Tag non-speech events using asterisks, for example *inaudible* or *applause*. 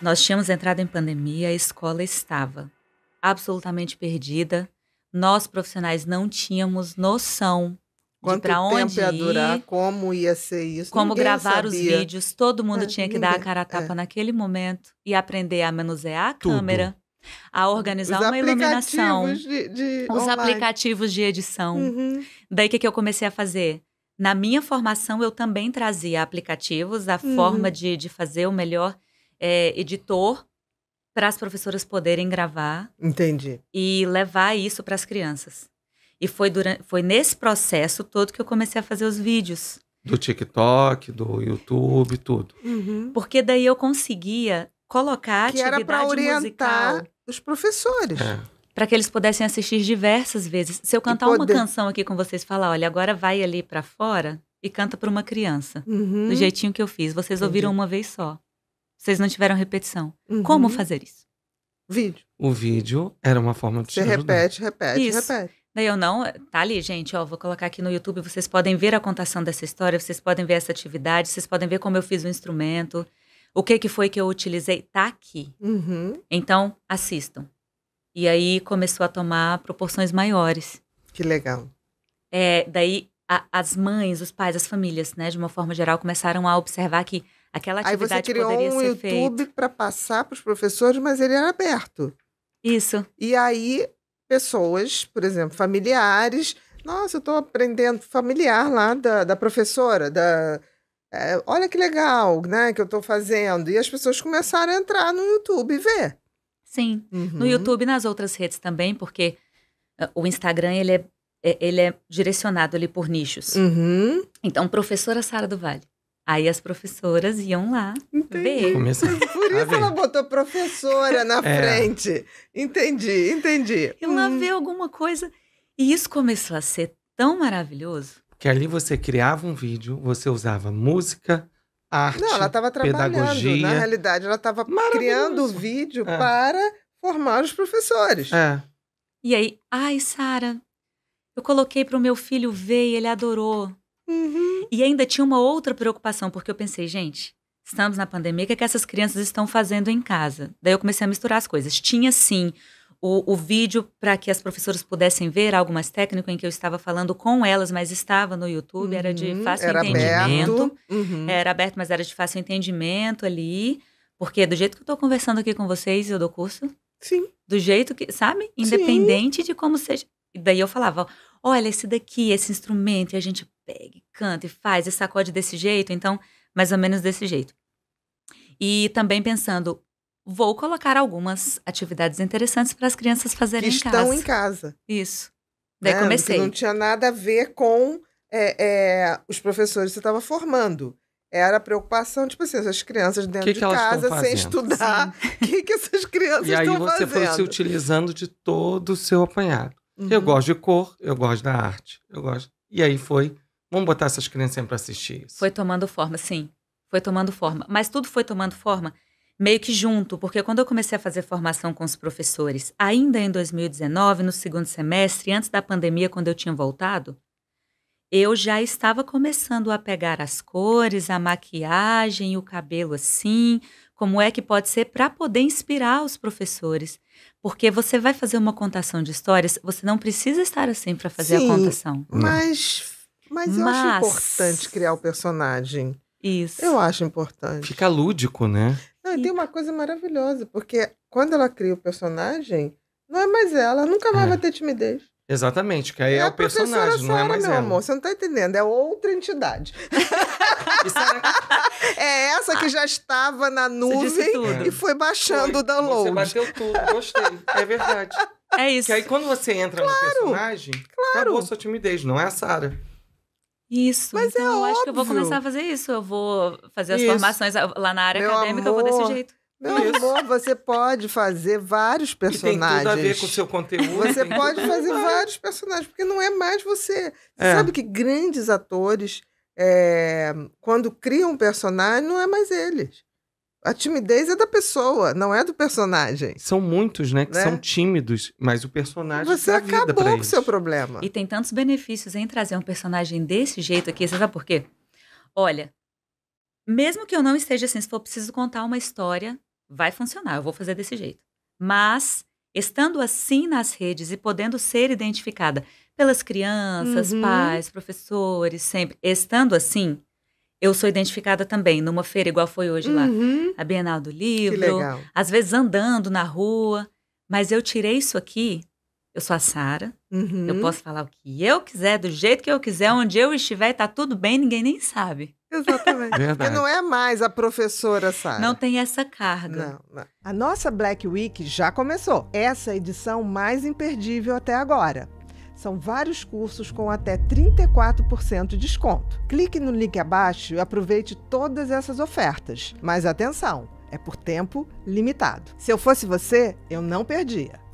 Nós tínhamos entrado em pandemia, a escola estava absolutamente perdida. Nós profissionais não tínhamos noção Quanto de para onde tempo ia ir, como ia ser isso, como Ninguém gravar sabia. os vídeos. Todo mundo é, tinha que ninguém, dar a cara a é. tapa é. naquele momento e aprender a manusear a Tudo. câmera, a organizar os uma iluminação, de, de os online. aplicativos de edição. Uhum. Daí o que, que eu comecei a fazer? Na minha formação, eu também trazia aplicativos, a uhum. forma de, de fazer o melhor é, editor para as professoras poderem gravar. Entendi. E levar isso para as crianças. E foi, durante, foi nesse processo todo que eu comecei a fazer os vídeos. Do TikTok, do YouTube, tudo. Uhum. Porque daí eu conseguia colocar que atividade era para orientar musical. os professores. É. Para que eles pudessem assistir diversas vezes. Se eu cantar poder... uma canção aqui com vocês, falar, olha, agora vai ali para fora e canta para uma criança. Uhum. Do jeitinho que eu fiz. Vocês ouviram uma vez só. Vocês não tiveram repetição. Uhum. Como fazer isso? Vídeo. O vídeo era uma forma de Você repete, repete, isso. repete. Daí eu não, tá ali, gente, ó, vou colocar aqui no YouTube, vocês podem ver a contação dessa história, vocês podem ver essa atividade, vocês podem ver como eu fiz o instrumento, o que que foi que eu utilizei, tá aqui. Uhum. Então, assistam. E aí começou a tomar proporções maiores. Que legal. É, daí a, as mães, os pais, as famílias, né, de uma forma geral, começaram a observar que Aquela atividade Aí você criou um YouTube para passar para os professores, mas ele era é aberto. Isso. E aí, pessoas, por exemplo, familiares. Nossa, eu estou aprendendo familiar lá da, da professora, da, é, olha que legal, né, que eu estou fazendo. E as pessoas começaram a entrar no YouTube e ver. Sim, uhum. no YouTube e nas outras redes também, porque eh, o Instagram, ele é, é, ele é direcionado ali por nichos. Uhum. Então, professora Sara do Vale. Aí as professoras iam lá Entendi. ver. Por isso ela botou professora na *laughs* é. frente. Entendi, entendi. E hum. lá ver alguma coisa. E isso começou a ser tão maravilhoso. Que ali você criava um vídeo, você usava música, arte, Não, ela estava trabalhando. Pedagogia. Na realidade, ela estava criando o vídeo é. para formar os professores. É. E aí, ai, Sara, eu coloquei para o meu filho ver e ele adorou. Uhum. E ainda tinha uma outra preocupação, porque eu pensei, gente, estamos na pandemia, o que, é que essas crianças estão fazendo em casa? Daí eu comecei a misturar as coisas. Tinha sim o, o, vídeo para que as professoras pudessem ver algo mais técnico em que eu estava falando com elas, mas estava no YouTube, uhum, era de uhum. fácil era entendimento. Uhum. Era aberto, mas era de fácil entendimento ali. Porque do jeito que eu estou conversando aqui com vocês, eu dou curso. Sim. Do jeito que, sabe? Independente Sim. de como seja. E daí eu falava, olha, esse daqui, esse instrumento, e a gente pegue, canta e faz e sacode desse jeito, então mais ou menos desse jeito. E também pensando, vou colocar algumas atividades interessantes para as crianças fazerem que em casa. estão em casa. Isso. Daí é, comecei. Não tinha nada a ver com é, é, os professores que você estava formando. Era a preocupação, tipo assim, essas crianças dentro que de casa, sem estudar, o *laughs* que, que essas crianças estão fazendo? E aí você fazendo? foi se utilizando de todo o seu apanhado. Uhum. Eu gosto de cor, eu gosto da arte, eu gosto. E aí foi Vamos botar essas crianças para assistir isso. Foi tomando forma, sim. Foi tomando forma. Mas tudo foi tomando forma meio que junto, porque quando eu comecei a fazer formação com os professores, ainda em 2019, no segundo semestre, antes da pandemia, quando eu tinha voltado, eu já estava começando a pegar as cores, a maquiagem, o cabelo assim, como é que pode ser para poder inspirar os professores. Porque você vai fazer uma contação de histórias, você não precisa estar assim para fazer Sim, a contação. Mas mas, Mas eu acho importante criar o personagem. Isso. Eu acho importante. Fica lúdico, né? Não, e tem uma coisa maravilhosa, porque quando ela cria o personagem, não é mais ela, nunca mais é. vai ter timidez. Exatamente, que aí é, é o personagem, não é mais meu ela. amor, você não tá entendendo, é outra entidade. *laughs* *laughs* é essa que já estava na nuvem e foi baixando foi, o download. Você bateu tudo, gostei. É verdade. É isso. Que aí quando você entra claro, no personagem, claro. acabou a sua timidez, não é a Sara. Isso. Mas é então é eu óbvio. acho que eu vou começar a fazer isso. Eu vou fazer as isso. formações lá na área Meu acadêmica, amor. eu vou desse jeito. Meu amor, você pode fazer vários personagens. E tem tudo a ver com o seu conteúdo. Você pode fazer vários personagens, porque não é mais você. É. Sabe que grandes atores, é, quando criam um personagem, não é mais eles. A timidez é da pessoa, não é do personagem. São muitos, né, que né? são tímidos, mas o personagem. Você acabou com o seu problema. E tem tantos benefícios em trazer um personagem desse jeito aqui. Você sabe por quê? Olha, mesmo que eu não esteja assim, se for preciso contar uma história, vai funcionar, eu vou fazer desse jeito. Mas, estando assim nas redes e podendo ser identificada pelas crianças, uhum. pais, professores, sempre, estando assim, eu sou identificada também numa feira igual foi hoje uhum. lá, a Bienal do Livro, às vezes andando na rua, mas eu tirei isso aqui. Eu sou a Sara, uhum. eu posso falar o que eu quiser, do jeito que eu quiser, onde eu estiver, tá tudo bem, ninguém nem sabe. Exatamente. *laughs* Porque não é mais a professora, Sara. Não tem essa carga. Não, não. A nossa Black Week já começou. Essa é edição mais imperdível até agora. São vários cursos com até 34% de desconto. Clique no link abaixo e aproveite todas essas ofertas. Mas atenção, é por tempo limitado. Se eu fosse você, eu não perdia.